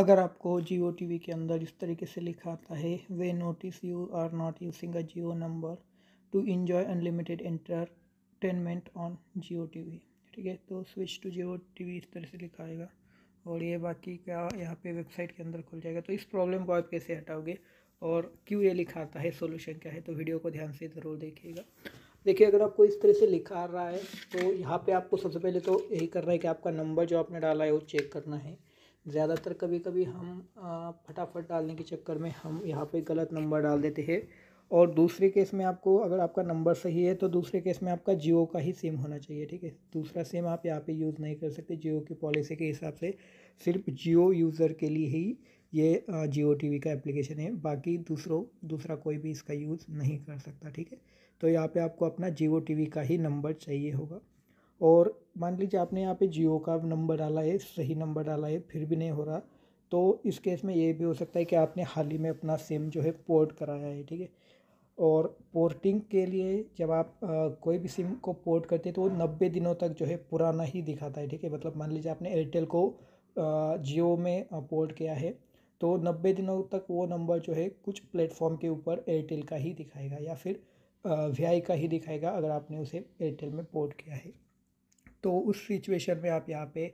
अगर आपको जियो T we के अंदर इस तरीके से लिखा आता है we notice you are not using a Jio number to enjoy unlimited entertainment on Jio T V ठीक है तो switch to Jio T V इस तरह से लिखा आएगा और ये बाकी क्या यहाँ पे वेबसाइट के अंदर खुल जाएगा तो इस प्रॉब्लम को आप कैसे हटाओगे और क्यों ये लिखा आता है सोल्यूशन क्या है तो वीडियो को ध्यान से ज़रूर देखिएगा देखिए अगर आपको इस तरह से लिखा रहा है तो यहाँ पे आपको सबसे पहले तो यही करना है कि आपका नंबर जो आपने डाला है वो चेक करना है ज़्यादातर कभी कभी हम फटाफट डालने के चक्कर में हम यहाँ पे गलत नंबर डाल देते हैं और दूसरे केस में आपको अगर आपका नंबर सही है तो दूसरे केस में आपका जियो का ही सिम होना चाहिए ठीक है दूसरा सिम आप यहाँ पे यूज़ नहीं कर सकते जियो की पॉलिसी के हिसाब से सिर्फ जियो यूज़र के लिए ही ये जियो टी का एप्लीकेशन है बाकी दूसरों दूसरा कोई भी इसका यूज़ नहीं कर सकता ठीक है तो यहाँ पर आपको अपना जियो टी का ही नंबर चाहिए होगा और मान लीजिए आपने यहाँ पे जियो का नंबर डाला है सही नंबर डाला है फिर भी नहीं हो रहा तो इस केस में ये भी हो सकता है कि आपने हाल ही में अपना सिम जो है पोर्ट कराया है ठीक है और पोर्टिंग के लिए जब आप आ, कोई भी सिम को पोर्ट करते हैं तो वो नब्बे दिनों तक जो है पुराना ही दिखाता है ठीक है मतलब मान लीजिए आपने एयरटेल को जियो में पोर्ट किया है तो नब्बे दिनों तक वो नंबर जो है कुछ प्लेटफॉर्म के ऊपर एयरटेल का ही दिखाएगा या फिर वी का ही दिखाएगा अगर आपने उसे एयरटेल में पोर्ट किया है तो उस सिचुएशन में आप यहाँ पे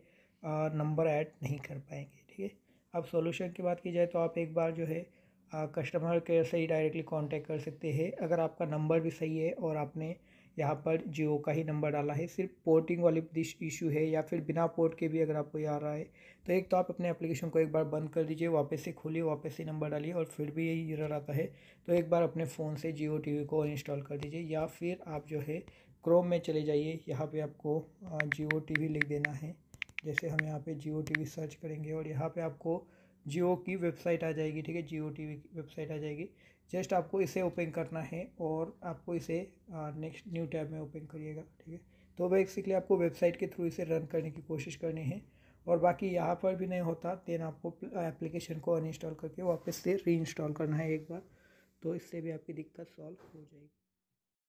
नंबर ऐड नहीं कर पाएंगे ठीक है अब सॉल्यूशन की बात की जाए तो आप एक बार जो है कस्टमर केयर से ही डायरेक्टली कांटेक्ट कर सकते हैं अगर आपका नंबर भी सही है और आपने यहाँ पर जियो का ही नंबर डाला है सिर्फ पोर्टिंग वाली इशू है या फिर बिना पोर्ट के भी अगर आपको ये आ रहा है तो एक तो आप अपने एप्लीकेशन को एक बार बंद कर दीजिए वापस से खोलिए वापस से नंबर डालिए और फिर भी यही एरर आता है तो एक बार अपने फ़ोन से जियो टी को इंस्टॉल कर दीजिए या फिर आप जो है क्रोम में चले जाइए यहाँ पर आपको जियो टी लिख देना है जैसे हम यहाँ पर जियो टी सर्च करेंगे और यहाँ पर आपको जियो की वेबसाइट आ जाएगी ठीक है जियो टी वेबसाइट आ जाएगी जस्ट आपको इसे ओपन करना है और आपको इसे नेक्स्ट न्यू टैब में ओपन करिएगा ठीक है तो बेसिकली आपको वेबसाइट के थ्रू इसे रन करने की कोशिश करनी है और बाकी यहाँ पर भी नहीं होता देन आपको एप्लीकेशन को अनइंस्टॉल करके वापस से री करना है एक बार तो इससे भी आपकी दिक्कत सॉल्व हो जाएगी